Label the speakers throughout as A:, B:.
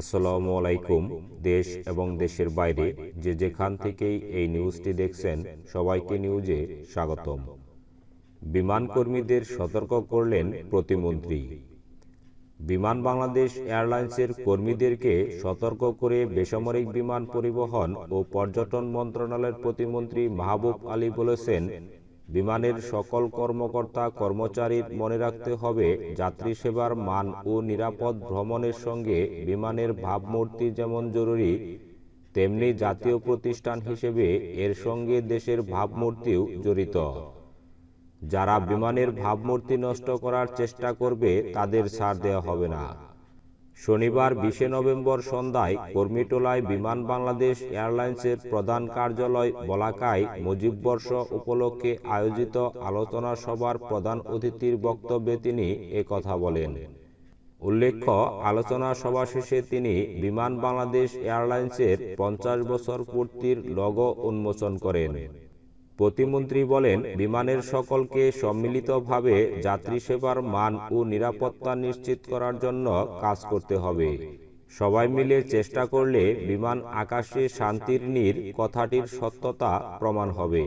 A: আসসালামু আলাইকুম দেশ এবং দেশের বাইরে যে যেখান থেকেই এই নিউজটি দেখছেন সবাইকে নিউজে স্বাগতম বিমান কর্মীদের সতর্ক করলেন প্রতিমন্ত্রী বিমান বাংলাদেশ এয়ারলাইন্সের কর্মীদেরকে সতর্ক করে বেসামরিক বিমান পরিবহন ও পর্যটন মন্ত্রণালয়ের প্রতিমন্ত্রী মাহবুব আলী বলেছেন বিমানের সকল কর্মকর্তা কর্মচারীর মনে রাখতে হবে যাত্রী সেবার মান ও নিরাপদ ভ্রমণের সঙ্গে বিমানের ভাবমূর্তি যেমন জরুরি তেমনি জাতীয় প্রতিষ্ঠান হিসেবে এর সঙ্গে দেশের ভাবমূর্তিও জড়িত যারা বিমানের ভাবমূর্তি নষ্ট করার চেষ্টা করবে তাদের ছাড় দেওয়া হবে না শনিবার বিশে নভেম্বর সন্ধ্যায় কর্মীটোলায় বিমান বাংলাদেশ এয়ারলাইন্সের প্রধান কার্যালয় বলাকায় মুজিববর্ষ উপলক্ষে আয়োজিত আলোচনা সভার প্রধান অতিথির বক্তব্যে তিনি কথা বলেন উল্লেখ্য আলোচনা সভা শেষে তিনি বিমান বাংলাদেশ এয়ারলাইন্সের পঞ্চাশ বছর পূর্তির লগো উন্মোচন করেন প্রতিমন্ত্রী বলেন বিমানের সকলকে সম্মিলিতভাবে যাত্রী সেবার মান ও নিরাপত্তা নিশ্চিত করার জন্য কাজ করতে হবে সবাই মিলে চেষ্টা করলে বিমান আকাশে শান্তির নীর কথাটির সত্যতা প্রমাণ হবে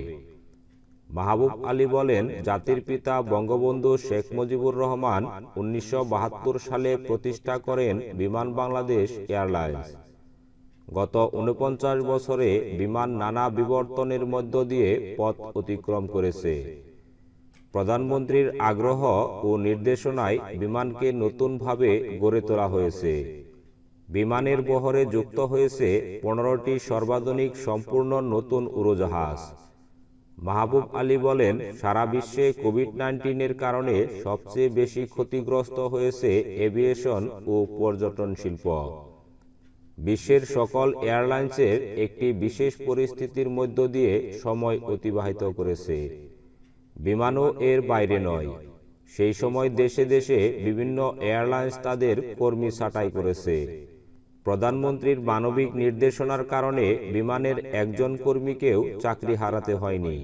A: মাহবুব আলী বলেন জাতির পিতা বঙ্গবন্ধু শেখ মুজিবুর রহমান উনিশশো সালে প্রতিষ্ঠা করেন বিমান বাংলাদেশ এয়ারলাইন্স গত উনপঞ্চাশ বছরে বিমান নানা বিবর্তনের মধ্য দিয়ে পথ অতিক্রম করেছে প্রধানমন্ত্রীর আগ্রহ ও নির্দেশনায় বিমানকে নতুনভাবে গড়ে তোলা হয়েছে বিমানের বহরে যুক্ত হয়েছে পনেরোটি সর্বাধুনিক সম্পূর্ণ নতুন উড়োজাহাজ মাহবুব আলী বলেন সারা বিশ্বে কোভিড নাইন্টিনের কারণে সবচেয়ে বেশি ক্ষতিগ্রস্ত হয়েছে এভিয়েশন ও পর্যটন শিল্প বিশ্বের সকল এয়ারলাইন্সের একটি বিশেষ পরিস্থিতির মধ্য দিয়ে সময় অতিবাহিত করেছে বিমানও এর বাইরে নয় সেই সময় দেশে দেশে বিভিন্ন এয়ারলাইন্স তাদের কর্মী ছাঁটাই করেছে প্রধানমন্ত্রীর মানবিক নির্দেশনার কারণে বিমানের একজন কর্মীকেও চাকরি হারাতে হয়নি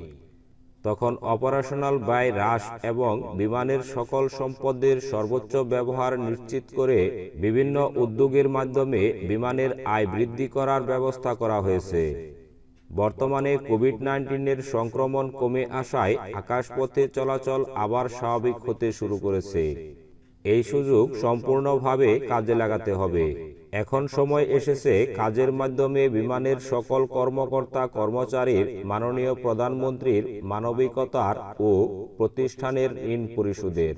A: তখন অপারেশনাল ব্যয় হ্রাস এবং বিমানের সকল সম্পদের সর্বোচ্চ ব্যবহার নিশ্চিত করে বিভিন্ন উদ্যোগের মাধ্যমে বিমানের আয় বৃদ্ধি করার ব্যবস্থা করা হয়েছে বর্তমানে কোভিড নাইন্টিনের সংক্রমণ কমে আসায় আকাশপথে চলাচল আবার স্বাভাবিক হতে শুরু করেছে এই সুযোগ সম্পূর্ণভাবে কাজে লাগাতে হবে এখন সময় এসেছে কাজের মাধ্যমে বিমানের সকল কর্মকর্তা কর্মচারীর মাননীয় প্রধানমন্ত্রীর মানবিকতার ও প্রতিষ্ঠানের ঋণ পরিশোধের